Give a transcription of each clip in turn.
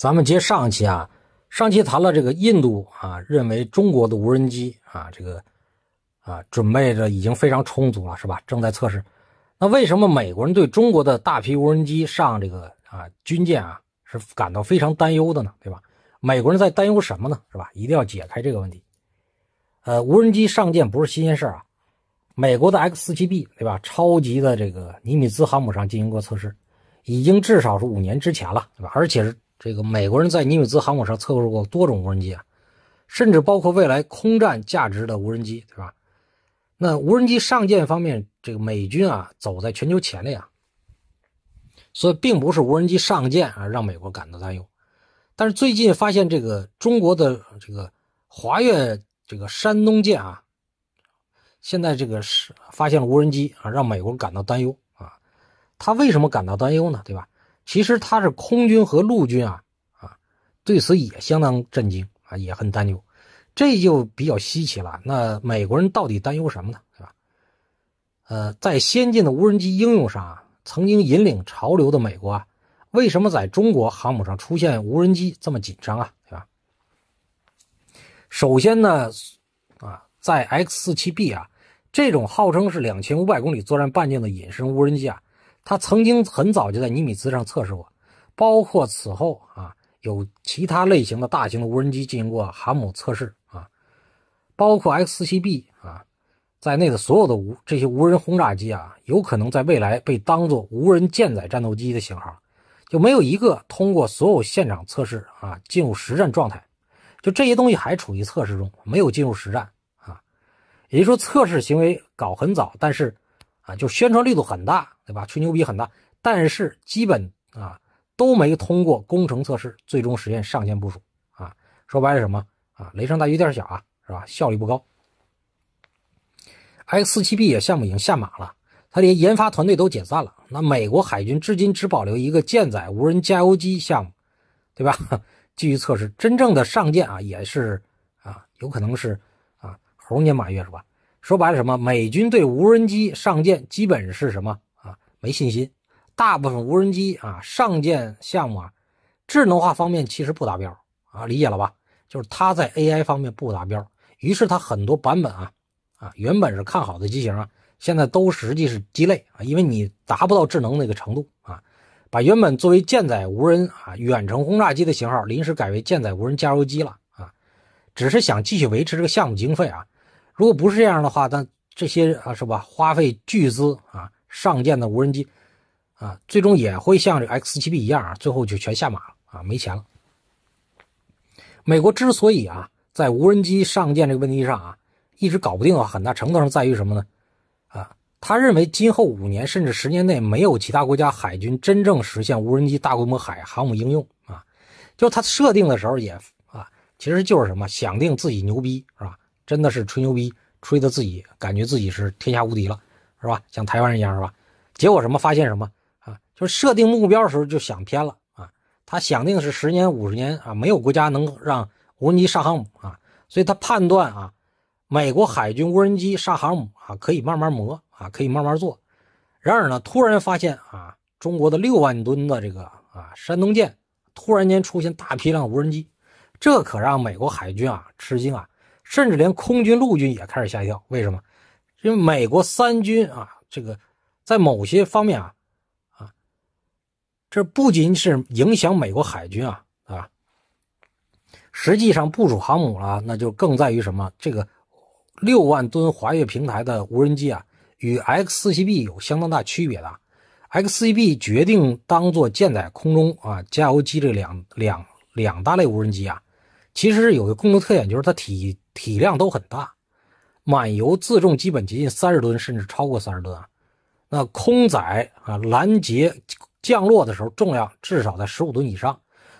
咱们接上期啊，上期谈了这个印度啊，认为中国的无人机啊，这个啊准备着已经非常充足了，是吧？正在测试。那为什么美国人对中国的大批无人机上这个啊军舰啊是感到非常担忧的呢？对吧？美国人在担忧什么呢？是吧？一定要解开这个问题。呃，无人机上舰不是新鲜事啊，美国的 x 四7 b 对吧？超级的这个尼米兹航母上进行过测试，已经至少是五年之前了，对吧？而且是。这个美国人在尼米兹航母上测试过多种无人机，啊，甚至包括未来空战价值的无人机，对吧？那无人机上舰方面，这个美军啊，走在全球前列啊。所以，并不是无人机上舰啊，让美国感到担忧。但是最近发现，这个中国的这个华越这个山东舰啊，现在这个是发现了无人机啊，让美国感到担忧啊。他为什么感到担忧呢？对吧？其实他是空军和陆军啊啊，对此也相当震惊啊，也很担忧，这就比较稀奇了。那美国人到底担忧什么呢？对吧？呃，在先进的无人机应用上啊，曾经引领潮流的美国啊，为什么在中国航母上出现无人机这么紧张啊？对吧？首先呢，啊，在 X 四七 B 啊这种号称是两千五百公里作战半径的隐身无人机啊。他曾经很早就在尼米兹上测试过，包括此后啊，有其他类型的大型的无人机进行过航母测试啊，包括 X4CB 啊在内的所有的无这些无人轰炸机啊，有可能在未来被当作无人舰载战斗机的型号，就没有一个通过所有现场测试啊进入实战状态，就这些东西还处于测试中，没有进入实战啊，也就是说测试行为搞很早，但是。啊，就宣传力度很大，对吧？吹牛逼很大，但是基本啊都没通过工程测试，最终实现上线部署啊。说白了什么啊？雷声大雨点小啊，是吧？效率不高。X47B 也项目已经下马了，它连研发团队都解散了。那美国海军至今只保留一个舰载无人加油机项目，对吧？继续测试，真正的上舰啊也是啊，有可能是啊猴年马月是吧？说白了，什么美军对无人机上舰基本是什么啊？没信心。大部分无人机啊上舰项目啊，智能化方面其实不达标啊，理解了吧？就是它在 AI 方面不达标。于是它很多版本啊啊，原本是看好的机型啊，现在都实际是鸡肋啊，因为你达不到智能那个程度啊。把原本作为舰载无人啊远程轰炸机的型号，临时改为舰载无人加油机了啊，只是想继续维持这个项目经费啊。如果不是这样的话，那这些啊是吧？花费巨资啊上舰的无人机啊，最终也会像这 X7B 一样啊，最后就全下马了啊，没钱了。美国之所以啊在无人机上舰这个问题上啊一直搞不定，啊，很大程度上在于什么呢？啊，他认为今后五年甚至十年内没有其他国家海军真正实现无人机大规模海航母应用啊，就他设定的时候也啊，其实就是什么想定自己牛逼是吧？真的是吹牛逼，吹的自己感觉自己是天下无敌了，是吧？像台湾人一样，是吧？结果什么发现什么啊？就是设定目标的时候就想偏了啊！他想定是十年、五十年啊，没有国家能让无人机上航母啊，所以他判断啊，美国海军无人机上航母啊，可以慢慢磨啊，可以慢慢做。然而呢，突然发现啊，中国的六万吨的这个啊，山东舰突然间出现大批量无人机，这可让美国海军啊吃惊啊！甚至连空军、陆军也开始吓一跳。为什么？因为美国三军啊，这个在某些方面啊，啊，这不仅是影响美国海军啊啊，实际上部署航母了，那就更在于什么？这个六万吨滑跃平台的无人机啊，与 X 四七 B 有相当大区别的。X 四七 B 决定当做舰载空中啊加油机这两两两大类无人机啊，其实是有个共同特点，就是它体。体量都很大，满油自重基本接近三十吨，甚至超过三十吨。啊。那空载啊，拦截降落的时候重量至少在十五吨以上。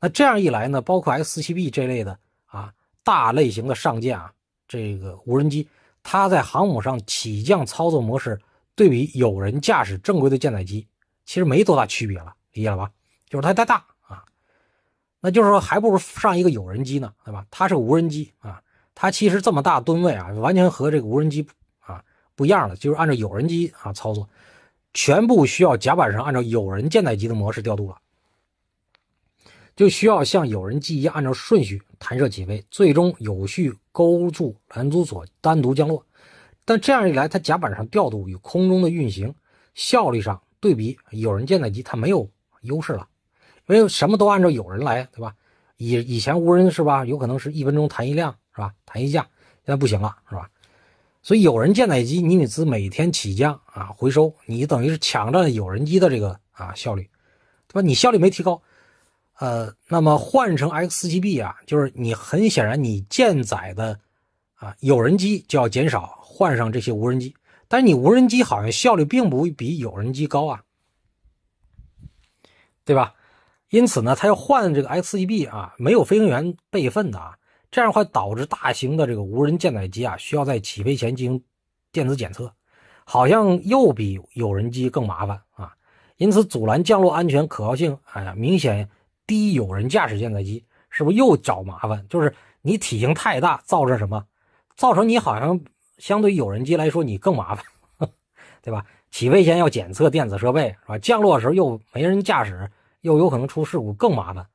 那这样一来呢，包括 X7B 这类的啊大类型的上舰啊这个无人机，它在航母上起降操作模式对比有人驾驶正规的舰载机，其实没多大区别了。理解了吧？就是它太大啊，那就是说还不如上一个有人机呢，对吧？它是个无人机啊。它其实这么大吨位啊，完全和这个无人机啊不一样了，就是按照有人机啊操作，全部需要甲板上按照有人舰载机的模式调度了，就需要像有人机一样按照顺序弹射起飞，最终有序勾住拦阻索单独降落。但这样一来，它甲板上调度与空中的运行效率上对比有人舰载机，它没有优势了，没有什么都按照有人来，对吧？以以前无人是吧，有可能是一分钟弹一辆是吧，弹一架，现在不行了是吧？所以有人舰载机尼米兹每天起降啊，回收，你等于是抢占有人机的这个啊效率，对吧？你效率没提高，呃，那么换成 XGB 啊，就是你很显然你舰载的啊有人机就要减少，换上这些无人机，但是你无人机好像效率并不比有人机高啊，对吧？因此呢，它要换这个 XEB 啊，没有飞行员备份的啊，这样会导致大型的这个无人舰载机啊，需要在起飞前进行电子检测，好像又比有人机更麻烦啊。因此，阻拦降落安全可靠性，哎呀，明显低有人驾驶舰载机，是不是又找麻烦？就是你体型太大，造成什么？造成你好像相对有人机来说你更麻烦，对吧？起飞前要检测电子设备是吧？降落时候又没人驾驶。又有可能出事故，更麻烦，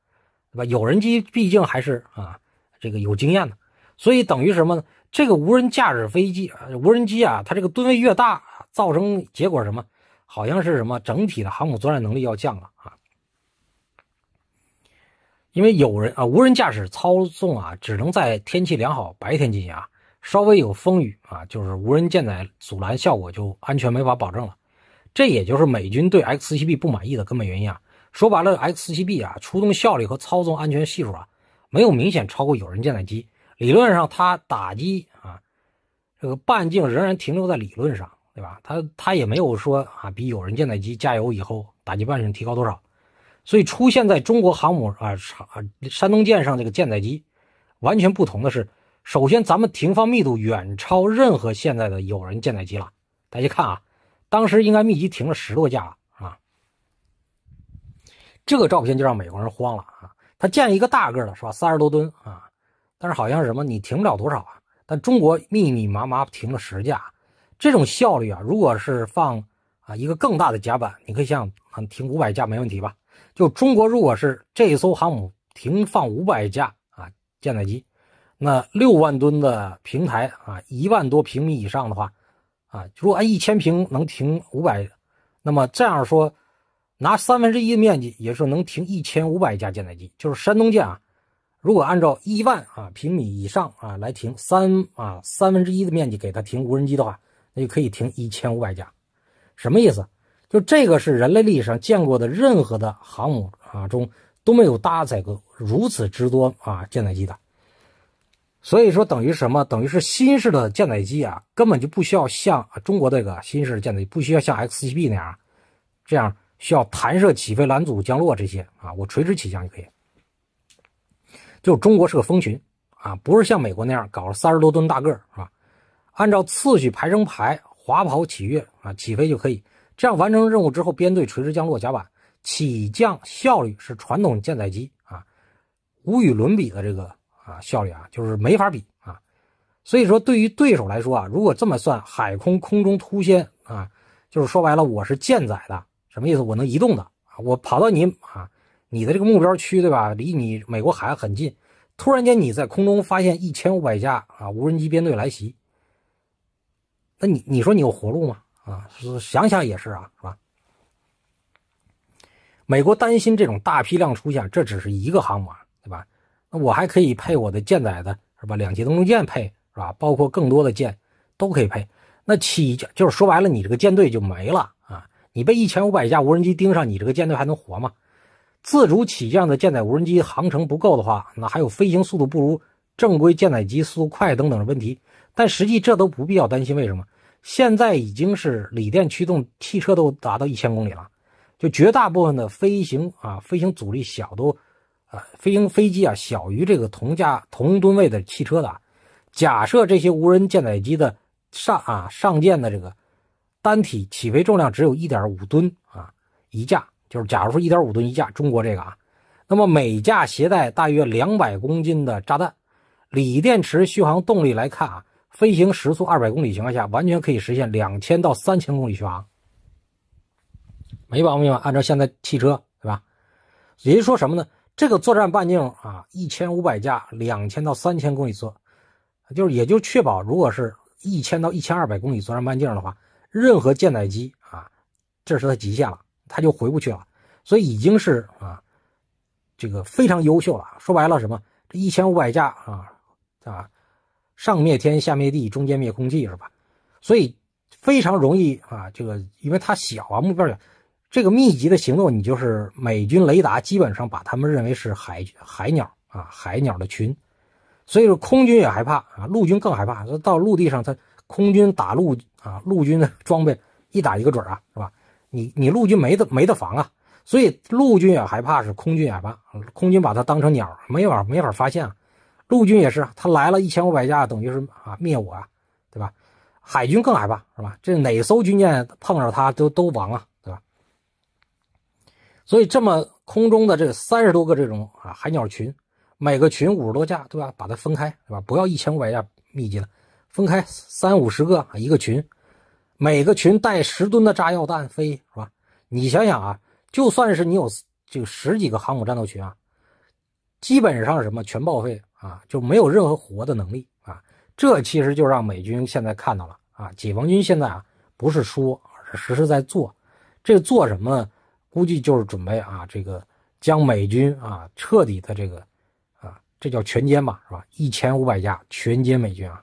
对吧？有人机毕竟还是啊，这个有经验的，所以等于什么呢？这个无人驾驶飞机、无人机啊，它这个吨位越大，造成结果什么？好像是什么整体的航母作战能力要降了啊。因为有人啊，无人驾驶操纵啊，只能在天气良好白天进行，啊，稍微有风雨啊，就是无人舰载阻拦效果就安全没法保证了。这也就是美军对 XCB 不满意的根本原因啊。说白了，X7B 啊，出动效率和操纵安全系数啊，没有明显超过有人舰载机。理论上，它打击啊，这个半径仍然停留在理论上，对吧？它它也没有说啊，比有人舰载机加油以后打击半径提高多少。所以，出现在中国航母啊，啊山东舰上这个舰载机，完全不同的是，首先咱们停放密度远超任何现在的有人舰载机了。大家看啊，当时应该密集停了十多架。这个照片就让美国人慌了啊！他建一个大个的，是吧？三十多吨啊，但是好像是什么，你停不了多少啊？但中国密密麻麻停了十架，这种效率啊，如果是放啊一个更大的甲板，你可以想，想，停五百架没问题吧？就中国如果是这艘航母停放五百架啊舰载机，那六万吨的平台啊，一万多平米以上的话，啊，如果按一千平能停五百，那么这样说。拿三分之一的面积，也是能停一千五百架舰载机。就是山东舰啊，如果按照一万啊平米以上啊来停三啊三分之一的面积给它停无人机的话，那就可以停一千五百架。什么意思？就这个是人类历史上见过的任何的航母啊中都没有搭载过如此之多啊舰载机的。所以说等于什么？等于是新式的舰载机啊，根本就不需要像中国这个新式的舰载机不需要像 x c b 那样，这样。需要弹射起飞、拦阻降落这些啊，我垂直起降就可以。就中国是个蜂群啊，不是像美国那样搞了三十多吨大个儿是吧？按照次序排成排，滑跑起跃啊，起飞就可以。这样完成任务之后，编队垂直降落甲板，起降效率是传统舰载机啊，无与伦比的这个啊效率啊，就是没法比啊。所以说，对于对手来说啊，如果这么算海空空中突先啊，就是说白了，我是舰载的。什么意思？我能移动的啊，我跑到你啊，你的这个目标区对吧？离你美国海岸很近，突然间你在空中发现一千五百架啊无人机编队来袭，那你你说你有活路吗？啊，是想想也是啊，是吧？美国担心这种大批量出现，这只是一个航母对吧？那我还可以配我的舰载的，是吧？两栖登陆舰配是吧？包括更多的舰都可以配，那起就是说白了，你这个舰队就没了。你被一千五百架无人机盯上，你这个舰队还能活吗？自主起降的舰载无人机航程不够的话，那还有飞行速度不如正规舰载机速度快等等的问题。但实际这都不必要担心，为什么？现在已经是锂电驱动汽车都达到一千公里了，就绝大部分的飞行啊，飞行阻力小，都呃，飞行飞机啊，小于这个同价同吨位的汽车的。假设这些无人舰载机的上啊上舰的这个。单体起飞重量只有一点五吨啊，一架就是假如说一点五吨一架，中国这个啊，那么每架携带大约两百公斤的炸弹，锂电池续航动力来看啊，飞行时速二百公里情况下，完全可以实现两千到三千公里续航，没毛病吧？按照现在汽车对吧？也就是说什么呢？这个作战半径啊，一千五百架两千到三千公里做，就是也就确保如果是一千到一千二百公里作战半径的话。任何舰载机啊，这是它极限了，它就回不去了，所以已经是啊，这个非常优秀了。说白了什么，这一千五百架啊啊，上灭天下灭地中间灭空气是吧？所以非常容易啊，这个因为它小啊，目标小，这个密集的行动，你就是美军雷达基本上把他们认为是海海鸟啊海鸟的群，所以说空军也害怕啊，陆军更害怕，到陆地上它。空军打陆啊，陆军的装备一打一个准啊，是吧？你你陆军没得没得防啊，所以陆军也害怕，是空军害怕。空军把它当成鸟，没法没法发现。陆军也是，他来了一千五百架，等于是啊灭我啊，对吧？海军更害怕，是吧？这哪艘军舰碰上它都都亡啊，对吧？所以这么空中的这三十多个这种啊海鸟群，每个群五十多架，对吧？把它分开，对吧？不要一千五百架密集了。分开三五十个一个群，每个群带十吨的炸药弹飞是吧？你想想啊，就算是你有这个十几个航母战斗群啊，基本上什么全报废啊，就没有任何活的能力啊。这其实就让美军现在看到了啊。解放军现在啊，不是说，是实实在在做，这做什么？估计就是准备啊，这个将美军啊彻底的这个啊，这叫全歼吧，是吧？一千五百架全歼美军啊。